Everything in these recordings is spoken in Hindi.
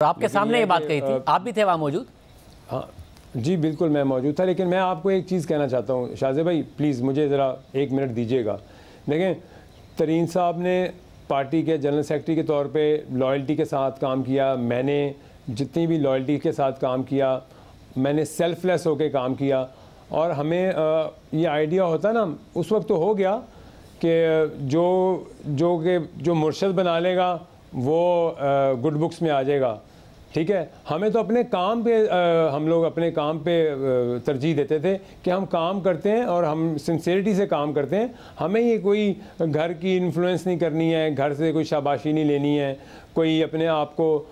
तो आपके सामने ये, ये बात कही थी आप भी थे वहाँ मौजूद हाँ जी बिल्कुल मैं मौजूद था लेकिन मैं आपको एक चीज़ कहना चाहता हूँ शाहजे भाई प्लीज़ मुझे ज़रा एक मिनट दीजिएगा देखें तरीन साहब ने पार्टी के जनरल सेक्रेटरी के तौर पे लॉयल्टी के साथ काम किया मैंने जितनी भी लॉयल्टी के साथ काम किया मैंने सेल्फलेस होकर काम किया और हमें ये आइडिया होता ना उस वक्त तो हो गया कि जो जो के जो मुर्शद बना लेगा वो गुड बुक्स में आ जाएगा ठीक है हमें तो अपने काम पे आ, हम लोग अपने काम पे तरजीह देते थे कि हम काम करते हैं और हम सिंसेरिटी से काम करते हैं हमें ये कोई घर की इन्फ्लुएंस नहीं करनी है घर से कोई शाबाशी नहीं लेनी है कोई अपने आप को आ,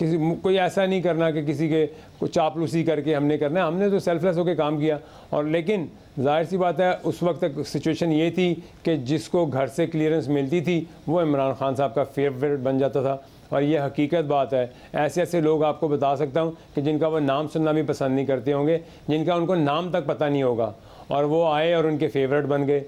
किसी कोई ऐसा नहीं करना कि किसी के को चापलूसी करके हमने करना है हमने तो सेल्फलेस होकर काम किया और लेकिन जाहिर सी बात है उस वक्त तक सिचुएशन ये थी कि जिसको घर से क्लियरेंस मिलती थी वो इमरान खान साहब का फेवरेट बन जाता था और ये हकीकत बात है ऐसे ऐसे लोग आपको बता सकता हूँ कि जिनका वो नाम सुनना भी पसंद नहीं करते होंगे जिनका उनको नाम तक पता नहीं होगा और वो आए और उनके फेवरेट बन गए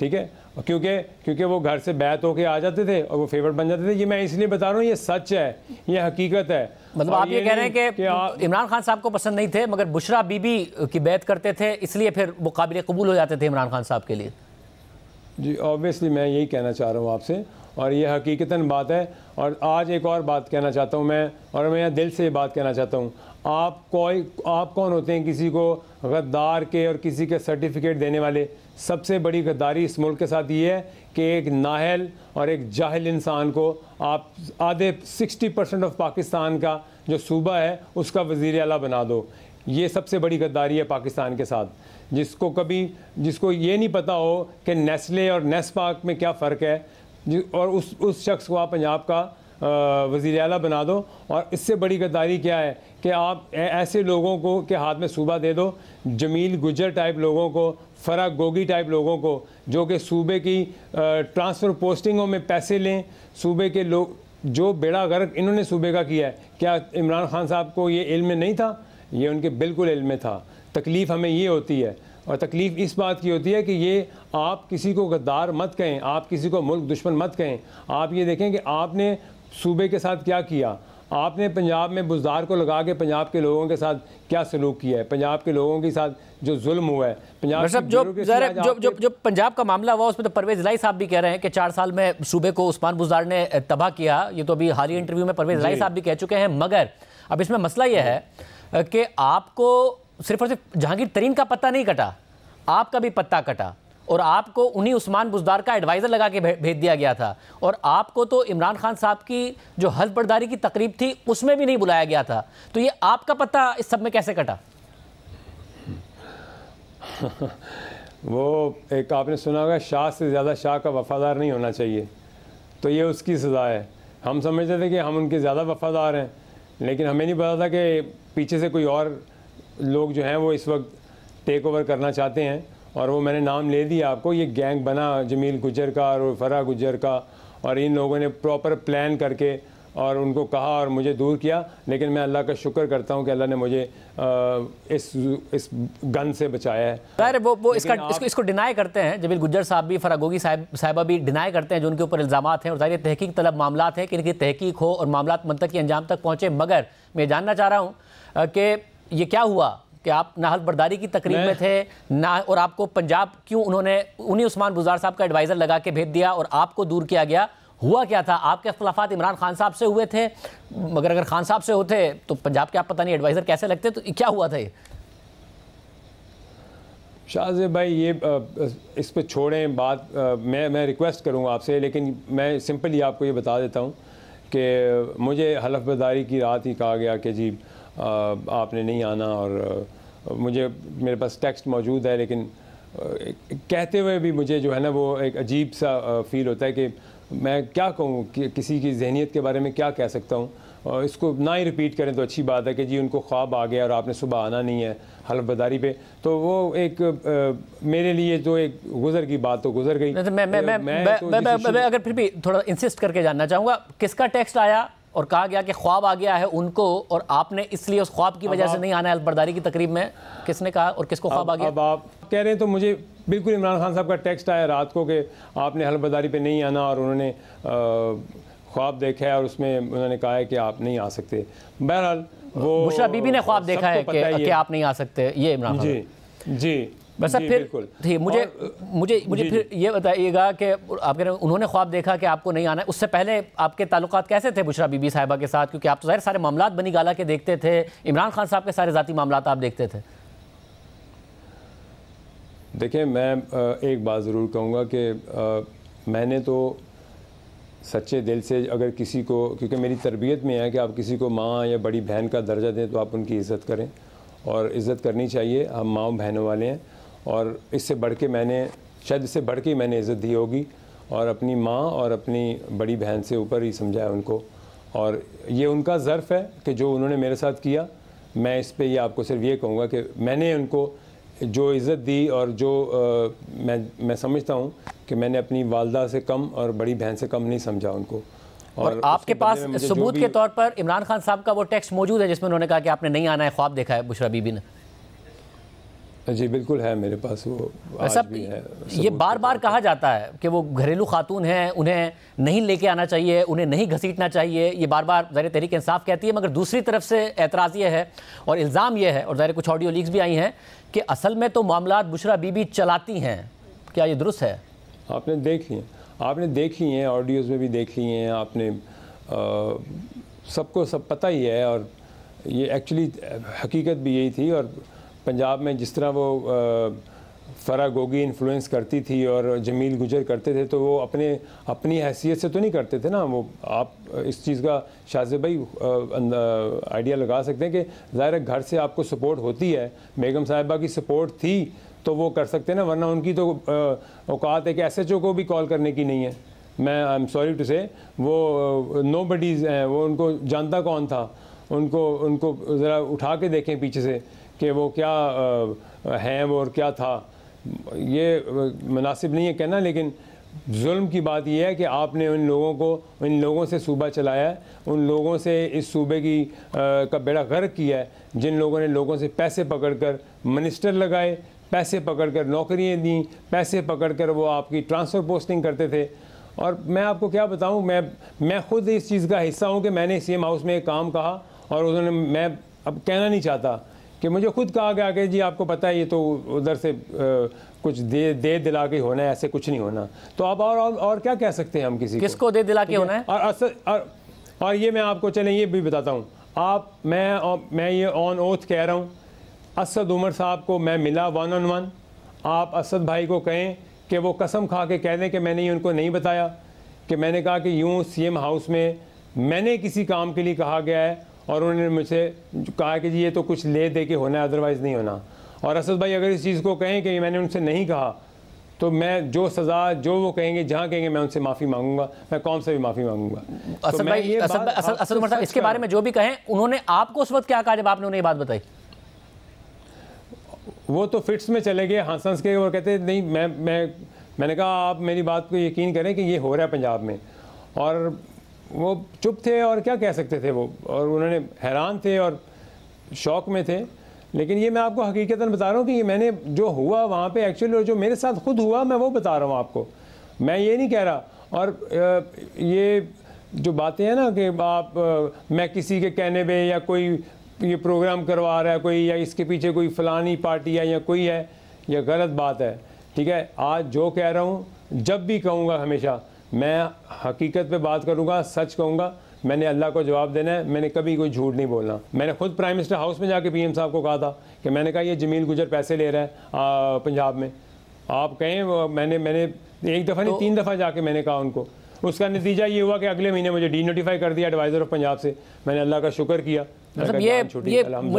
ठीक है क्योंकि क्योंकि वो घर से बैत होके आ जाते थे और वो फेवरेट बन जाते थे ये मैं इसलिए बता रहा हूँ ये सच है ये हकीकत है मतलब आप ये, ये कह रहे हैं कि, कि इमरान खान साहब को पसंद नहीं थे मगर बुशरा बीबी की बैत करते थे इसलिए फिर वो काबिल कबूल हो जाते थे इमरान खान साहब के लिए जी ऑब्वियसली मैं यही कहना चाह रहा हूँ आपसे और ये हकीकता बात है और आज एक और बात कहना चाहता हूँ मैं और मैं यहाँ दिल से ये बात कहना चाहता हूँ आप कोई आप कौन होते हैं किसी को गद्दार के और किसी के सर्टिफिकेट देने वाले सबसे बड़ी गद्दारी इस मुल्क के साथ ये है कि एक नाहल और एक जाहिल इंसान को आप आधे 60 परसेंट ऑफ पाकिस्तान का जो सूबा है उसका वज़ी अला बना दो ये सबसे बड़ी गद्दारी है पाकिस्तान के साथ जिसको कभी जिसको ये नहीं पता हो कि नेस्ले और नेस्पाक में क्या फ़र्क है और उस उस शख्स को आप पंजाब का वज़ी अला बना दो और इससे बड़ी गद्दारी क्या है कि आप ऐसे लोगों को के हाथ में सूबा दे दो जमील गुजर टाइप लोगों को फरा गोगी टाइप लोगों को जो कि सूबे की ट्रांसफ़र पोस्टिंगों में पैसे लें सूबे के लोग जो बेड़ा गर्क इन्होंने सूबे का किया है क्या इमरान खान साहब को ये इल्म नहीं था ये उनके बिल्कुल इल्म में था तकलीफ़ हमें ये होती है और तकलीफ़ इस बात की होती है कि ये आप किसी को गद्दार मत कहें आप किसी को मुल्क दुश्मन मत कहें आप ये देखें कि आपने सूबे के साथ क्या किया आपने पंजाब में बुजदार को लगा के पंजाब के लोगों के साथ क्या सलूक किया है पंजाब के लोगों के साथ जो जुल्म हुआ है पंजाब जो जो, जो जो जो पंजाब का मामला हुआ उसमें तो परवेज लाई साहब भी कह रहे हैं कि चार साल में सूबे को उस्मान बुजदार ने तबाह किया ये तो अभी हाल ही इंटरव्यू में परवेज लाई साहब भी कह चुके हैं मगर अब इसमें मसला यह है कि आपको सिर्फ और सिर्फ जहांगीर तरीन का पत्ता नहीं कटा आपका भी पत्ता कटा और आपको उन्हीं उस्मान बुजदार का एडवाइज़र लगा के भेज दिया गया था और आपको तो इमरान खान साहब की जो हल्फबर्दारी की तकरीब थी उसमें भी नहीं बुलाया गया था तो ये आपका पत्ता इस सब में कैसे कटा वो एक आपने सुना होगा शाह से ज़्यादा शाह का वफ़ादार नहीं होना चाहिए तो ये उसकी सज़ा है हम समझते थे कि हम उनके ज़्यादा वफ़ादार हैं लेकिन हमें नहीं पता था कि पीछे से कोई और लोग जो हैं वो इस वक्त टेक ओवर करना चाहते हैं और वो मैंने नाम ले दिया आपको ये गैंग बना जमील गुजर का और फरा गुजर का और इन लोगों ने प्रॉपर प्लान करके और उनको कहा और मुझे दूर किया लेकिन मैं अल्लाह का शुक्र करता हूँ कि अल्लाह ने मुझे आ, इस इस गन से बचाया है खैर वो वो इसका आप... इसको इसको डिनाई करते हैं जबील गुज्जर साहब भी फरागोगी साहब साहबा भी डिनाई करते हैं जो उनके ऊपर इल्ज़ाम हैं और ज़ाहिर तहकीक तलब मामला हैं कि इनकी तहकीक हो और मामला मंतक के अंजाम तक पहुँचे मगर मैं जानना चाह रहा हूँ कि ये क्या हुआ कि आप नाहल बर्दारी की तकरीब में थे ना और आपको पंजाब क्यों उन्होंने उन्हीं उस्मान गुजार साहब का एडवाइज़र लगा के भेज दिया और आपको दूर किया गया हुआ क्या था आपके अख्तलाफा इमरान खान साहब से हुए थे मगर अगर खान साहब से होते तो पंजाब के आप पता नहीं एडवाइज़र कैसे लगते तो क्या हुआ था ये शाहजे भाई ये इस पर छोड़ें बात मैं मैं रिक्वेस्ट करूँगा आपसे लेकिन मैं सिंपली आपको ये बता देता हूँ कि मुझे हलफबदारी की रात ही कहा गया कि जी आपने नहीं आना और मुझे मेरे पास टेक्स्ट मौजूद है लेकिन कहते हुए भी मुझे जो है ना वो एक अजीब सा फील होता है कि मैं क्या कहूँ कि, किसी की जहनीत के बारे में क्या कह सकता हूँ और इसको ना ही रिपीट करें तो अच्छी बात है कि जी उनको ख्वाब आ गया और आपने सुबह आना नहीं है हलफ बदारी पे तो वो एक आ, मेरे लिए जो एक गुजर की बात तो गुजर गई तो मैं मैं मैं, मैं, मैं, तो मैं, मैं, मैं, मैं अगर फिर भी थोड़ा इंसिस्ट करके जानना चाहूँगा किसका टेक्स्ट आया और कहा गया कि ख्वाब आ गया है उनको और आपने इसलिए उस ख्वाब की वजह से नहीं आना है अलबरदारी की तकरीब में किसने कहा और किसको ख्वाब आ गया अब आप कह रहे हैं तो मुझे बिल्कुल इमरान खान साहब का टेक्स्ट आया रात को कि आपने हलबदारी पे नहीं आना और उन्होंने ख्वाब देखा है और उसमें उन्होंने कहा है कि आप नहीं आ सकते बहरहाल वो बुशरा बीबी ने ख्वाब देखा है कि, है कि आप नहीं आ सकते ये इमरान जी जी बस फिर ठीक मुझे मुझे मुझे फिर ये बताइएगा कि आप कह रहे उन्होंने ख्वाब देखा कि आपको नहीं आना है उससे पहले आपके ताल्लुक कैसे थे बुशरा बीबी साहिबा के साथ क्योंकि आप तो सारे सारे मामला बनी गाला के देखते थे इमरान खान साहब के सारे ज़ाती मामला आप देखते थे देखिए मैं एक बात ज़रूर कहूँगा कि मैंने तो सच्चे दिल से अगर किसी को क्योंकि मेरी तरबियत में है कि आप किसी को माँ या बड़ी बहन का दर्जा दें तो आप उनकी इज़्ज़त करें और इज़्ज़त करनी चाहिए हम माओ बहनों वाले हैं और इससे बढ़ के मैंने शायद इससे बढ़ के मैंने इज़्ज़त दी होगी और अपनी माँ और अपनी बड़ी बहन से ऊपर ही समझाया उनको और ये उनका ज़र्फ़ है कि जो उन्होंने मेरे साथ किया मैं इस पर ये आपको सिर्फ ये कहूँगा कि मैंने उनको जो इज़्ज़त दी और जो आ, मैं मैं समझता हूँ कि मैंने अपनी वालदा से कम और बड़ी बहन से कम नहीं समझा उनको और, और आपके पास सबूत के तौर पर इमरान खान साहब का वो टेक्स्ट मौजूद है जिसमें उन्होंने कहा कि आपने नहीं आना है ख्वाब देखा है बुशरा बीबी ने हाँ जी बिल्कुल है मेरे पास वो अच्छा, सब भी है ये बार बार कहा जाता है कि वो घरेलू खातून हैं उन्हें नहीं लेके आना चाहिए उन्हें नहीं घसीटना चाहिए ये बार बार ज़ाहिर तहरीक इंसाफ कहती है मगर दूसरी तरफ से एतराज़ ये है और इल्ज़ाम ये है और ज़ाहिर कुछ ऑडियो लीक्स भी आई हैं कि असल में तो मामला बुशरा बीबी चलाती हैं क्या ये दुरुस्त है आपने देख लिए आपने देख ली हैं ऑडियोज़ में भी देख ली हैं आपने सबको सब पता ही है और ये एक्चुअली हकीकत भी यही थी और पंजाब में जिस तरह वो फ़रा गोगी इन्फ्लुएंस करती थी और जमील गुजर करते थे तो वो अपने अपनी हैसियत से तो नहीं करते थे ना वो आप इस चीज़ का शाहजे भाई आइडिया अं, लगा सकते हैं कि ज़ाहिर घर से आपको सपोर्ट होती है बेगम साहिबा की सपोर्ट थी तो वो कर सकते हैं ना वरना उनकी तो औकात है कि एस एच ओ को भी कॉल करने की नहीं है मैं आई एम सॉरी टू से वो नो बडीज़ हैं वो उनको जानता कौन था उनको उनको ज़रा उठा के देखें पीछे से कि वो क्या हैं और क्या था ये मुनासिब नहीं है कहना लेकिन जुल्म की बात यह है कि आपने उन लोगों को इन लोगों से सूबा चलाया है उन लोगों से इस सूबे की आ, का बेड़ा गर्क किया है जिन लोगों ने लोगों से पैसे पकड़कर मिनिस्टर लगाए पैसे पकड़कर नौकरियां दी पैसे पकड़कर वो आपकी ट्रांसफ़र पोस्टिंग करते थे और मैं आपको क्या बताऊं मैं मैं खुद इस चीज़ का हिस्सा हूं कि मैंने एम हाउस में एक काम कहा और उन्होंने मैं अब कहना नहीं चाहता कि मुझे खुद कहा गया कि जी आपको पता है ये तो उधर से आ, कुछ दे दे दिला के होना है ऐसे कुछ नहीं होना तो आप और और, और क्या कह सकते हैं हम किसी किसको दे दिला के होना है और असल और, और ये मैं आपको चलें ये भी बताता हूँ आप मैं मैं ये ऑन ओथ कह रहा हूँ असद उमर साहब को मैं मिला वन ऑन वन आप असद भाई को कहें कि वो कसम खा के कह दें कि मैंने ये उनको नहीं बताया कि मैंने कहा कि यूँ सी हाउस में मैंने किसी काम के लिए कहा गया है और उन्होंने मुझे कहा कि जी ये तो कुछ ले दे के होना है अदरवाइज़ नहीं होना और असद भाई अगर इस चीज़ को कहें कि मैंने उनसे नहीं कहा तो मैं जो सज़ा जो वो कहेंगे जहाँ कहेंगे मैं उनसे माफ़ी मांगूंगा मैं कौन से भी माफ़ी मांगूंगा तो असद भाई असद असद असद उमर साहब इसके बारे में जो भी कहें उन्होंने आपको उस वक्त क्या कहा जब आपने उन्हें ये बात बताई वो तो फिट्स में चले गए हंस हंस के और कहते नहीं मैं मैं मैंने कहा आप मेरी बात को यकीन करें कि ये हो रहा है पंजाब में और वो चुप थे और क्या कह सकते थे वो और उन्होंने हैरान थे और शौक में थे लेकिन ये मैं आपको हकीकता बता रहा हूँ कि ये मैंने जो हुआ वहाँ पे एक्चुअली और जो मेरे साथ खुद हुआ मैं वो बता रहा हूँ आपको मैं ये नहीं कह रहा और ये जो बातें हैं ना कि आप मैं किसी के कहने पे या कोई ये प्रोग्राम करवा रहा है कोई या इसके पीछे कोई फ़लानी पार्टी है या कोई है यह गलत बात है ठीक है आज जो कह रहा हूँ जब भी कहूँगा हमेशा मैं हकीकत पे बात करूँगा सच कहूँगा मैंने अल्लाह को जवाब देना है मैंने कभी कोई झूठ नहीं बोलना मैंने खुद प्राइम मिनिस्टर हाउस में जाके पीएम साहब को कहा था कि मैंने कहा ये जमील गुजर पैसे ले रहा है पंजाब में आप कहें मैंने मैंने एक दफ़ा तो, नहीं तीन दफ़ा जाके मैंने कहा उनको उसका नतीजा ये हुआ कि अगले महीने मुझे डी नोटिफाई कर दिया एडवाइज़र ऑफ पंजाब से मैंने अल्लाह का शुक्र किया मतलब